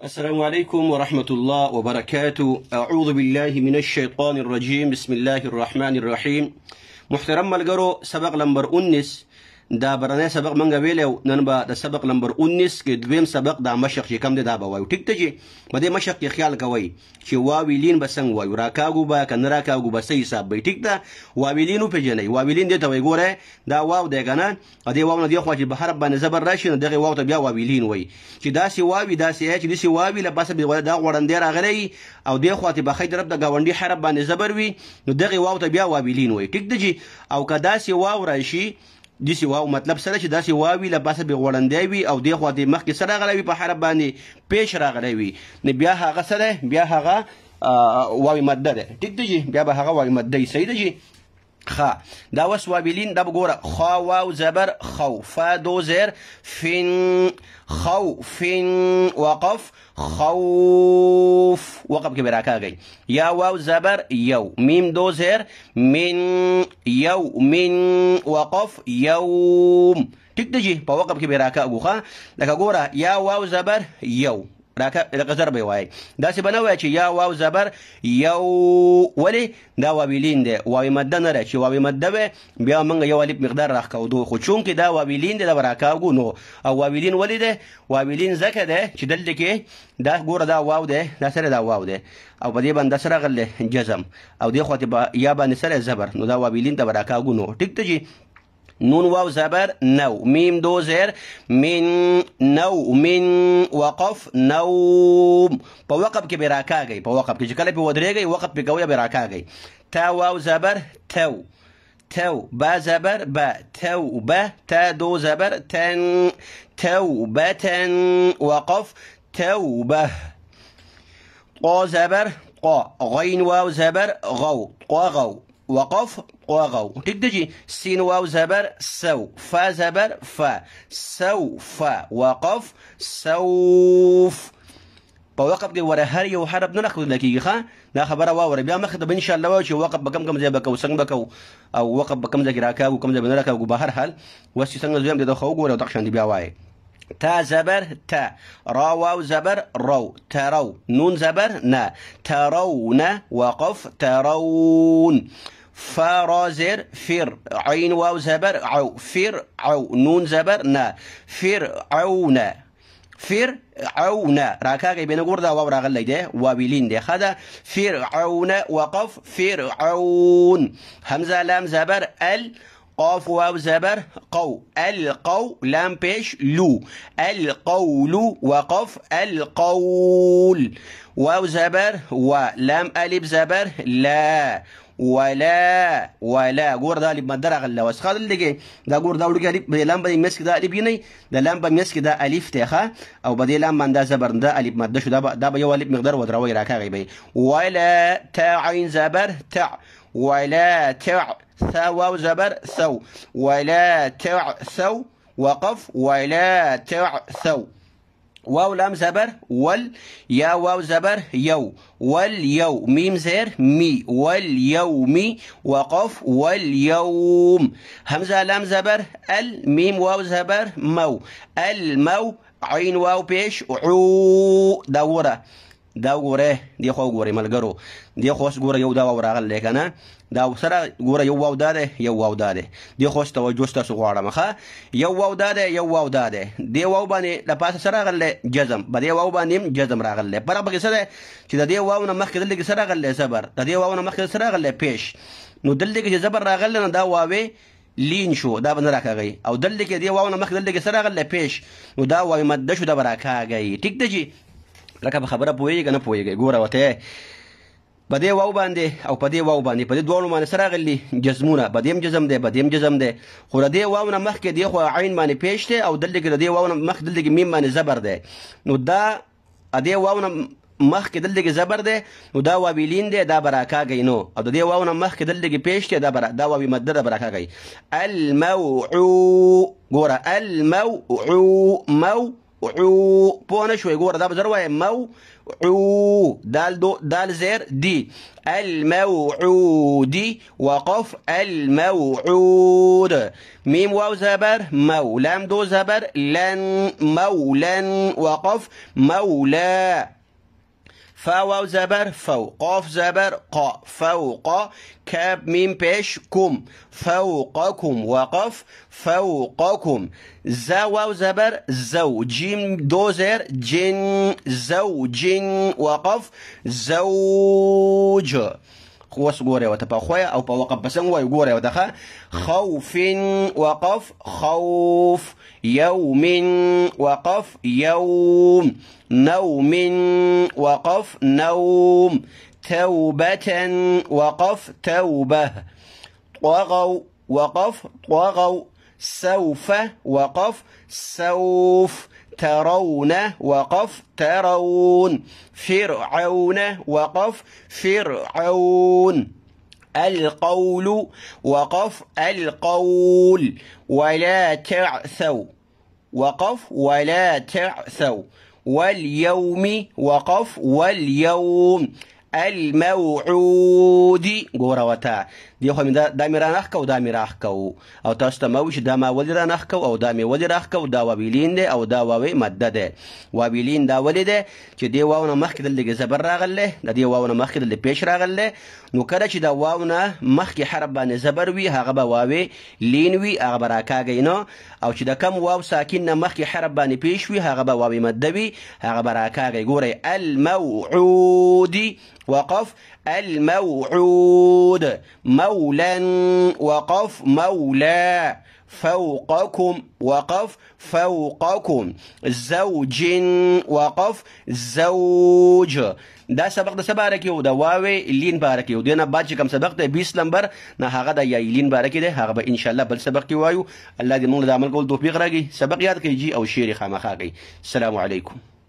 السلام عليكم ورحمة الله وبركاته أعوذ بالله من الشيطان الرجيم بسم الله الرحمن الرحيم محترم ملقرو سبق لمبر أنس دا برنامه سبق مونږ ویلو نن به د سبق نمبر 19 کې دویم سبق د مشق چې کم دی دا به وایو ټیک ته چې په دې مشق کې خیال کوی چې واویلین به څنګه وایو راکاګو به کنه راکاګو به صحیح حساب به ټیک ده واویلین په جنې واویلین دې ته وایي ګوره دا واو دی کنه ا دې واو نه دی خو چې بهر باندې زبر راشي نو دغه واو ته بیا واویلین وایي چې دا سی واوی دا سی چې دسی واوی له بس به دا غوړندې راغلی او دې خو ته بخې درب د گاونډي حرب باندې زبر وي نو دغه واو ته بیا واویلین وایي ټیک ده چې او کدا سی واو راشي دسی واو مطلب سره چې داسې واوي له باسه به غوړندې وي او دی خو د مخکې سره غلوي په حرف باندې پیش راغلی وي نو بیا هغه سره بیا هغه واوي ماده ده ټیک دی بیا به هغه واوي ماده صحیح ده خا دا وس وابلین دا وګوره خا واو زبر خو فا دو زیر فن خو فن وقف خوف وقف کې براکا گئی یا واو زبر یو میم دو زیر من یو من وقف یوم ټیک دی په وقف کې براکا وګخه لکه ګوره یا واو زبر یو لکه زر به وایي داسې به نه وایي چې یا واو زبر یو ولې دا واویلین دی واوې مده نه ده چې واوې مده وی بیا موږ یو الف مقدار راښکودو خو چونکې دا واویلین دی دا به راکاږو نو او واویلین ولې دی واویلین ځکه دی چې دلته کې دا ګوره دا واو دی دا سره دا واو دی او په دې باندې سره غل جزم او دې خواته یا باندې سره زبر نو دا واویلین ته به راکاږو نو ټیک ته چې نون واو زبر نو ميم دو زير من نو من وقف نو په وقف کې به راکاږي په وقف کې کله په ودرېږي وقف په کوي تا واو زبر تو تو با زبر با تو با تا دو زبر تن تن وقف با قو زبر قو غين واو زبر غو قو غو وقف وغو تكدجي سين واو زبر سو فا زبر فا سو فا وقف سوف وقف دي ورا هر یو حرف نه نخود لکېږي ښه دا خبره واوره بیا مخ ته به الله وایو چې وقف بكم كم کم ځای سن بكو او وقف بكم کم ځای کې راکاږو کوم ځای حال اوس چې څنګه زویم دی خو غور او دي بیا وایي تا زبر تا را واو زبر رو ترو نون زبر نا ترون وقف ترون فرازر فر عين واو زبر عو فر عو نون زبر نا فر عونا فر عونا راكاغي بين غوردا واو راغل ليده وابلين هذا خدا فرعون وقف فرعون همزه لام زبر ال قاف واو زبر قو القو لام بيش لو القول وقف القول واو زبر ولام الف زبر لا ولا ولا ګور دا الف مد راغله اوس خاله لګي دا ګور دا وړي الف په لام باندې مس کې دا الف نه د لام باندې مس کې دا الف ته ښه او په دې لام باندې زبر دا الف مد شو دا دا یو الف مقدار ودروي راکاږي به ولا تا عین زبر تا ولا تع ثو زبر ثو ولا تعثو وقف ولا تعثو واو لام زبر وال يا واو زبر يو واليو ميم زير مي واليوم وقف واليوم همزة لام زبر ال ميم واو زبر مو المو عين واو بيش عو دورة دا وګوره دی خو وګوره ملګرو دی خو اوس ګوره یو دا وراغل لیکنه دا سره ګوره یو واو داده یو واو داده دی خو توجه تاسو غواړم ښه یو واو داده یو واو داده دی واو باندې د پاسه سره غل جزم بده واو باندې جزم راغل پر هغه سره چې د دی واو نه مخکې دلګي سره غل صبر د دی واو نه مخکې سره غل پیش نو دلګي زبر راغل نه دا واوي لین شو دا به نه راکاږي او دلته کې دی واونه مخ دلته کې سره غل پیش نو دا وای مد شو دا براکاږي ټیک دی لکه په خبره پوهیږي که نه پوهیږي ګوره وته په دې واو باندې او په دې واو باندې په دې دواړو باندې سره غلي جزمونه په دې هم جزم دی په دې هم جزم دی خو د دې واو نه مخکې دی خو عین باندې پیش دی او دلته کې د دې واو نه مخ دلته کې میم باندې زبر دی نو دا ا دې واو نه مخکې دلته کې زبر دی نو دا وابلین دی دا براکاږي نو او د دې واو نه مخکې دلته کې پیش دی دا برا دا واو مد ده براکاږي الموعو ګوره الموعو مو عو بونش دابا زر بجروة مو عو دال دو دال زير دي الموعود وقف الموعود ميم واو زبر مو لام دو زبر لن مولا وقف مولا فا زبر فو قاف زبر قا فوق كاب ميم بيش كم فوقكم وقف فوقكم زا زبر زو جيم دوزر جن زوج وقف زوج قوس غوري وته په او په بسن بسنګ وای ګوره خوف وقف خوف يوم وقف يوم نوم وقف نوم توبة وقف توبة طغوا وقف طغوا سوف وقف سوف ترون وقف ترون فرعون وقف فرعون القول وقف القول ولا تعثوا وقف ولا تعثوا واليوم وقف واليوم الموعود جورا دی خو مې دا مې رانخ کو دا مې راخ کو او تاسو ته مو چې دا ما ولې رانخ کو او دا مې ولې راخ کو دا وابلین دی او دا واوې ماده ده وابلین دا ولې ده چې دی واونه مخکې د لګې زبر راغله د دی واونه مخکې د پیش راغله نو کله چې دا واونه مخکې حرف باندې زبر وي هغه به واوې لین وي هغه به راکاږي نو او چې د کم واو ساکن نه مخکې حرف باندې پیش وي هغه به واوې ماده وي هغه به راکاږي ګورئ الموعود وقف الموعود مو مولا وقف مولا فوقكم وقف فوقكم زوج وقف زوج دا سبق د سباره کې او د واوې لین باره کې او دنه بعد چې کوم سبق ته 20 نمبر نه هغه د یا لین باره کې دی هغه به ان شاء الله بل سبق کې وایو الله دې موږ د عمل کول توفیق راکړي سبق یاد کړئ او شعر خامخا کړئ السلام علیکم